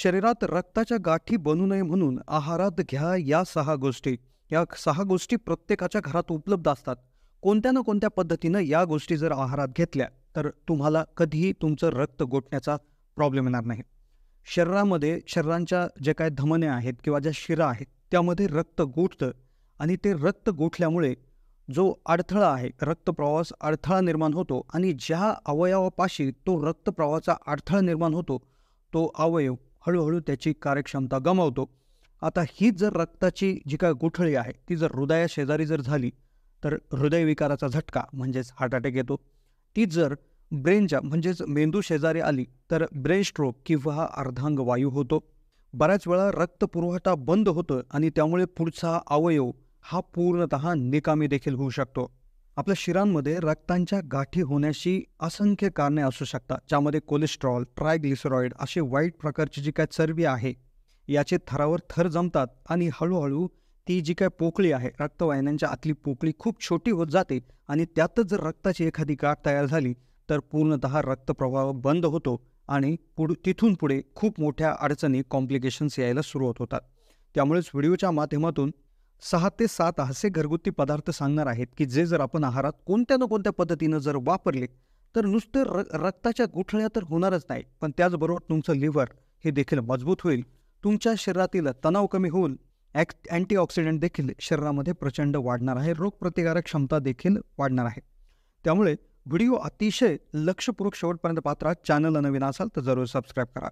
शरीरात रक्ताच्या गाठी बनू नये म्हणून आहारात घ्या या सहा गोष्टी या सहा गोष्टी प्रत्येकाच्या घरात उपलब्ध असतात कोणत्या ना कोणत्या पद्धतीनं या गोष्टी जर आहारात घेतल्या तर तुम्हाला कधीही तुमचं रक्त गोठण्याचा प्रॉब्लेम येणार नाही शरीरामध्ये शरीरांच्या जे काय धमने आहेत किंवा ज्या शिरा आहेत त्यामध्ये रक्त गोठतं आणि ते रक्त गोठल्यामुळे जो अडथळा आहे रक्तप्रवास अडथळा निर्माण होतो आणि ज्या अवयवापाशी तो रक्तप्रवाहाचा अडथळा निर्माण होतो तो अवयव हळूहळू त्याची कार्यक्षमता गमावतो आता ही जर रक्ताची जी काय गुठळी आहे ती जर हृदया शेजारी जर झाली तर हृदयविकाराचा झटका म्हणजेच हार्ट अटॅक येतो ती जर ब्रेनच्या म्हणजेच मेंदू शेजारी आली तर ब्रेन स्ट्रोक किंवा अर्धांग वायू होतो बऱ्याच वेळा रक्तपुरवठा बंद होतो आणि त्यामुळे पुढचा अवयव हा पूर्णतः निकामी देखील होऊ शकतो आपल्या शिरांमध्ये रक्तांच्या गाठी होण्याशी असंख्य कारणे असू शकतात ज्यामध्ये कोलेस्ट्रॉल ट्रायग्लिसरॉइड असे वाईट प्रकारची जी काय चरबी आहे याचे थरावर थर जमतात आणि हळूहळू ती जी काय पोकळी आहे रक्तवाहिन्यांच्या आतली पोकळी खूप छोटी होत जाते आणि त्यातच जर रक्ताची एखादी गाठ तयार झाली तर पूर्णतः रक्तप्रवाह बंद होतो आणि पुढ तिथून पुढे खूप मोठ्या अडचणी कॉम्प्लिकेशन्स यायला सुरुवात होतात त्यामुळेच व्हिडिओच्या माध्यमातून सहा ते सात असे घरगुती पदार्थ सांगणार आहेत की जे जर आपण आहारात कोणत्या ना कोणत्या पद्धतीनं जर वापरले तर नुसते र रक्ताच्या गुठळ्या तर होणारच नाही पण त्याचबरोबर तुमचं लिव्हर हे देखील मजबूत होईल तुमच्या शरीरातील तणाव कमी होऊन ॲक् अँटीऑक्सिडंट देखील शरीरामध्ये प्रचंड वाढणार आहे रोगप्रतिकारक क्षमता देखील वाढणार आहे त्यामुळे व्हिडिओ अतिशय लक्षपूर्वक शेवटपर्यंत पात्रा चॅनलला नवीन असाल तर जरूर सबस्क्राईब करा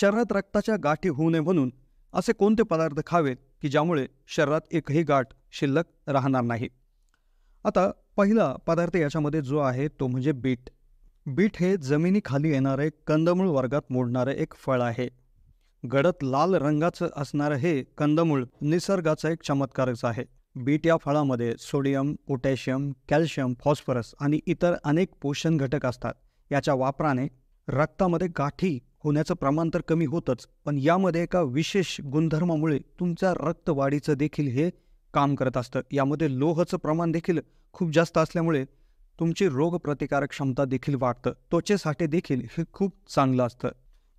शरीरात रक्ताच्या गाठी होऊ नये म्हणून असे कोणते पदार्थ खावेत की ज्यामुळे शरीरात एकही गाठ शिल्लक राहणार नाही आता पहिला पदार्थ याच्यामध्ये जो आहे तो म्हणजे बीट बीट हे जमिनीखाली येणारे कंदमूळ वर्गात मोडणारे एक फळ आहे गडत लाल रंगाचं असणारं हे कंदमूळ निसर्गाचं एक चमत्कारच आहे बीट या फळामध्ये सोडियम पोटॅशियम कॅल्शियम फॉस्फरस आणि इतर अनेक पोषण घटक असतात याच्या वापराने रक्तामध्ये गाठी होण्याचं प्रमाण तर कमी होतंच पण यामध्ये एका विशेष गुणधर्मामुळे तुमच्या रक्तवाढीचं देखील हे काम करत असतं यामध्ये लोहचं प्रमाण देखील खूप जास्त असल्यामुळे तुमची रोगप्रतिकारक क्षमता देखील वाढतं त्वचेसाठी देखील हे खूप चांगलं असतं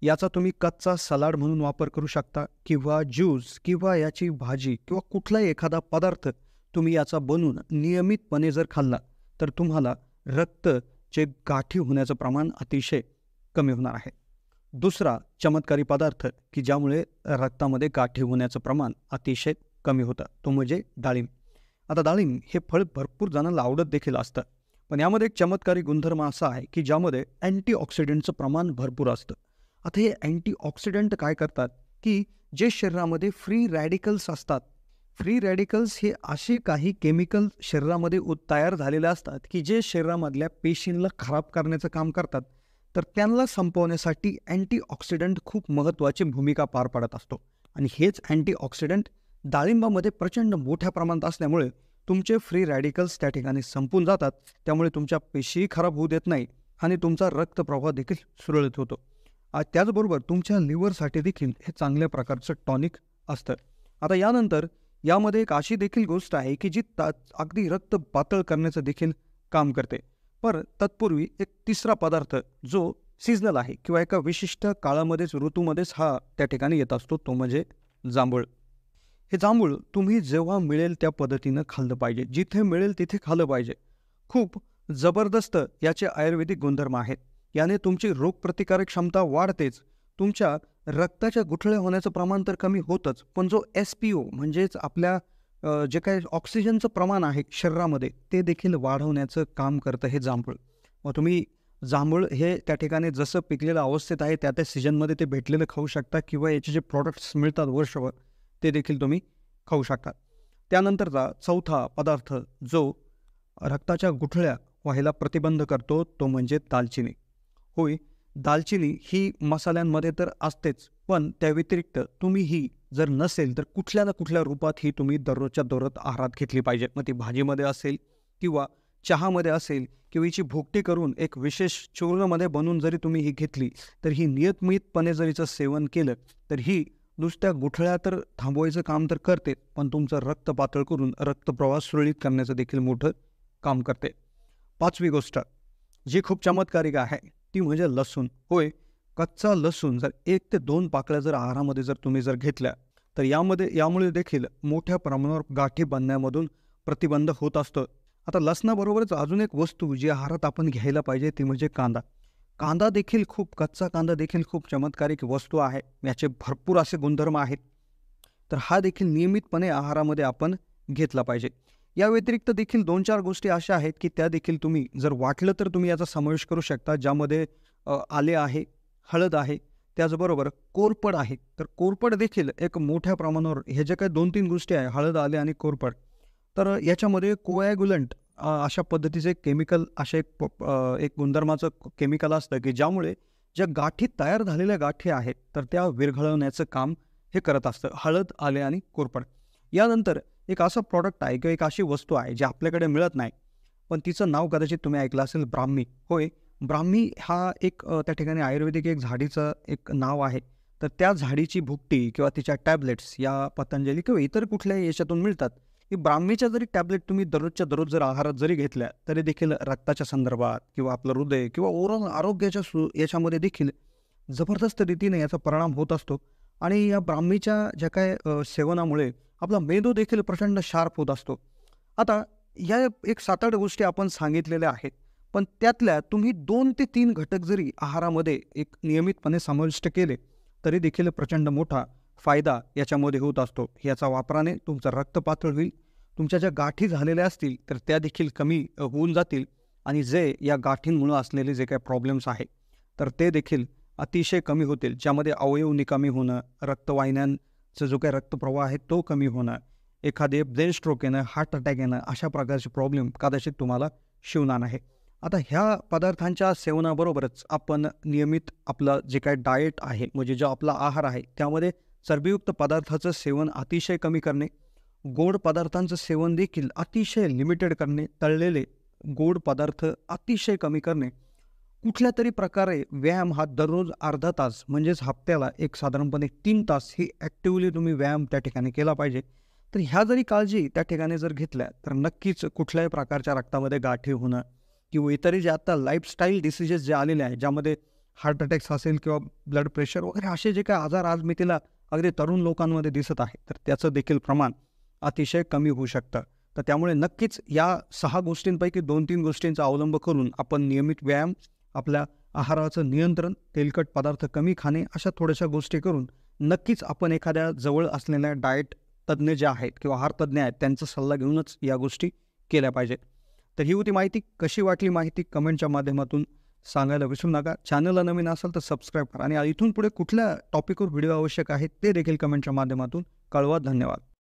याचा तुम्ही कच्चा सलाड म्हणून वापर करू शकता किंवा ज्यूस किंवा याची भाजी किंवा कुठलाही एखादा पदार्थ तुम्ही याचा बनून नियमितपणे जर खाल्ला तर तुम्हाला रक्तचे गाठी होण्याचं प्रमाण अतिशय कमी होणार आहे दुसरा चमत्कारी पदार्थ की ज्यामुळे रक्तामध्ये गाठी होण्याचं प्रमाण अतिशय कमी होतं तो म्हणजे डाळिंब आता डाळिंब हे फळ भरपूर जणांना आवडत देखील असतं पण यामध्ये एक चमत्कारी गुणधर्म असा आहे की ज्यामध्ये अँटीऑक्सिडंटचं प्रमाण भरपूर असतं आता हे अँटीऑक्सिडेंट काय करतात की जे शरीरामध्ये फ्री रॅडिकल्स असतात फ्री रॅडिकल्स हे असे काही केमिकल शरीरामध्ये तयार झालेले असतात की जे शरीरामधल्या पेशींना खराब करण्याचं काम करतात तर त्यांना संपवण्यासाठी अँटीऑक्सिडंट खूप महत्त्वाची भूमिका पार पाडत असतो आणि हेच अँटीऑक्सिडंट डाळिंबामध्ये प्रचंड मोठ्या प्रमाणात असल्यामुळे तुमचे फ्री रॅडिकल्स त्या ठिकाणी संपून जातात त्यामुळे तुमच्या पेशीही खराब होऊ देत नाही आणि तुमचा रक्तप्रवाह देखील सुरळीत होतो त्याचबरोबर तुमच्या लिव्हरसाठी देखील हे चांगल्या प्रकारचं टॉनिक असतं आता यानंतर यामध्ये एक अशी देखील गोष्ट आहे की जी ता अगदी रक्त पातळ करण्याचं देखील काम करते पर तत्पूर्वी एक तिसरा पदार्थ जो सीजनल आहे किंवा एका विशिष्ट काळामध्येच ऋतूमध्येच हा त्या ठिकाणी येत असतो तो म्हणजे जांभूळ हे जांभूळ तुम्ही जेव्हा मिळेल त्या पद्धतीनं खाल्लं पाहिजे जिथे मिळेल तिथे खाल्लं पाहिजे खूप जबरदस्त याचे आयुर्वेदिक गुणधर्म आहेत याने तुमची रोगप्रतिकारक क्षमता वाढतेच तुमच्या रक्ताच्या गुठळ्या होण्याचं प्रमाण तर कमी होतंच पण जो एस पी ओ म्हणजेच आपल्या जे काय ऑक्सिजनचं प्रमाण आहे शरीरामध्ये ते देखील वाढवण्याचं काम करतं हे जांभूळ मग तुम्ही जांभूळ हे त्या ठिकाणी जसं पिकलेलं अवस्थेत आहे त्या त्या सीजनमध्ये ते भेटलेलं खाऊ शकता किंवा याचे जे प्रॉडक्ट्स मिळतात वर्षभर ते देखील तुम्ही खाऊ शकता त्यानंतरचा चौथा पदार्थ जो रक्ताच्या गुठळ्या व्हायला प्रतिबंध करतो तो म्हणजे दालचिनी होय दालचिनी ही मसाल्यांमध्ये तर असतेच पण त्या व्यतिरिक्त तुम्ही ही जर नसेल तर कुठल्या ना कुठल्या रूपात ही तुम्ही दररोजच्या दररोज आहारात घेतली पाहिजे मग ती भाजीमध्ये असेल किंवा चहामध्ये असेल किंवा हिची भुकटी करून एक विशेष चूर्णमध्ये बनवून जरी तुम्ही ही घेतली तर ही नियतमितपणे जरीचं सेवन केलं तर ही नुसत्या गुठळ्या तर थांबवायचं काम तर करते पण तुमचं रक्त पातळ करून रक्तप्रवाह सुरळीत करण्याचं देखील मोठं काम करते पाचवी गोष्ट जी खूप चमत्कारिक आहे ती म्हणजे लसूण होय कच्चा लसूण जर एक ते दोन पाकळ्या जर आहारामध्ये जर तुम्ही जर घेतल्या तर यामध्ये यामुळे देखील मोठ्या प्रमाणावर गाठी बांधण्यामधून प्रतिबंध होत असतो आता लसणाबरोबरच अजून एक वस्तू जी आहारात आपण घ्यायला पाहिजे ती म्हणजे कांदा कांदा देखील खूप कच्चा कांदा देखील खूप चमत्कारिक वस्तू आहे याचे भरपूर असे गुणधर्म आहेत तर हा देखील नियमितपणे आहारामध्ये आपण घेतला पाहिजे या व्यतिरिक्त देखील दोन चार गोष्टी अशा आहेत की त्या देखील तुम्ही जर वाटलं तर तुम्ही याचा समावेश करू शकता ज्यामध्ये आले आहे हळद आहे त्याचबरोबर कोरपड आहे तर कोरपड देखील एक मोठ्या प्रमाणावर हे जे काही दोन तीन गोष्टी आहे हळद आले आणि कोरपड तर याच्यामध्ये कोॲग्युलंट अशा पद्धतीचे केमिकल असे एक एक गुणधर्माचं केमिकल असतं की ज्यामुळे ज्या गाठी तयार झालेल्या गाठी आहेत तर त्या विरघळवण्याचं काम हे करत असतं हळद आले आणि कोरपड यानंतर एक असं प्रॉडक्ट आहे किंवा एक अशी वस्तू आहे जी आपल्याकडे मिळत नाही पण तिचं नाव कदाचित तुम्ही ऐकलं असेल ब्राह्मी होय ब्राह्मी हा एक त्या ठिकाणी आयुर्वेदिक एक झाडीचं एक नाव आहे तर त्या झाडीची भुकटी किंवा तिच्या टॅबलेट्स या पतंजली किंवा इतर कुठल्याही याच्यातून मिळतात की ब्राह्मीच्या जरी टॅबलेट तुम्ही दररोजच्या दररोज जर आहारात जरी घेतल्या तरी देखील रक्ताच्या संदर्भात किंवा आपलं हृदय किंवा ओव्हरऑल आरोग्याच्या सु याच्यामध्ये देखील जबरदस्त रीतीने याचा परिणाम होत असतो आणि या ब्राह्मीच्या ज्या काय सेवनामुळे आपला मेंदू देखील प्रचंड शार्प होत असतो आता या एक सात आठ गोष्टी आपण सांगितलेल्या आहेत पण त्यातल्या तुम्ही दोन ते तीन घटक जरी आहारामध्ये एक नियमितपणे समाविष्ट केले तरी देखील प्रचंड मोठा फायदा याच्यामध्ये होत असतो याचा वापराने तुमचं पातळ होईल तुमच्या ज्या गाठी झालेल्या असतील तर त्या देखील कमी होऊन जातील आणि जे या गाठींमुळं असलेले जे काही प्रॉब्लेम्स आहे तर ते देखील अतिशय कमी होतील ज्यामध्ये अवयव निकामी होणं रक्तवाहिन्यां चा जो काही रक्तप्रवाह आहे तो कमी होणं एखादे ब्रेन स्ट्रोक येणं हार्ट अटॅक येणं अशा प्रकारचे प्रॉब्लेम कदाचित तुम्हाला शिवणार आहे आता ह्या पदार्थांच्या सेवनाबरोबरच आपण नियमित आपलं जे काय डाएट आहे म्हणजे जो आपला आहार आहे त्यामध्ये चरबीयुक्त पदार्थाचं सेवन अतिशय कमी करणे गोड पदार्थांचं सेवन देखील अतिशय लिमिटेड करणे तळलेले गोड पदार्थ अतिशय कमी करणे कुठल्या तरी प्रकारे व्यायाम हा दररोज अर्धा तास म्हणजेच हप्त्याला एक साधारणपणे तीन तास ही ॲक्टिव्हली तुम्ही व्यायाम त्या ठिकाणी केला पाहिजे तर ह्या जरी काळजी त्या ठिकाणी जर घेतल्या तर नक्कीच कुठल्याही प्रकारच्या रक्तामध्ये गाठी होणं किंवा इतरही जे आता लाईफस्टाईल डिसिजेस जे आलेले आहेत ज्यामध्ये हार्ट अटॅक्स असेल किंवा ब्लड प्रेशर वगैरे असे जे काही आजार आज मी तिला अगदी तरुण लोकांमध्ये दिसत आहे तर त्याचं देखील प्रमाण अतिशय कमी होऊ शकतं तर त्यामुळे नक्कीच या सहा गोष्टींपैकी दोन तीन गोष्टींचा अवलंब करून आपण नियमित व्यायाम आपल्या आहाराचं नियंत्रण तेलकट पदार्थ कमी खाणे अशा थोड्याशा गोष्टी करून नक्कीच आपण एखाद्या जवळ असलेल्या डाएट तज्ज्ञ जे आहेत किंवा आहार तज्ज्ञ आहेत त्यांचा सल्ला घेऊनच या गोष्टी केल्या पाहिजेत तर ही होती माहिती कशी वाटली माहिती कमेंटच्या माध्यमातून सांगायला विसरू नका चॅनलला नवीन असेल तर सबस्क्राईब करा आणि इथून पुढे कुठल्या टॉपिकवर व्हिडिओ आवश्यक आहे ते देखील कमेंटच्या माध्यमातून कळवा धन्यवाद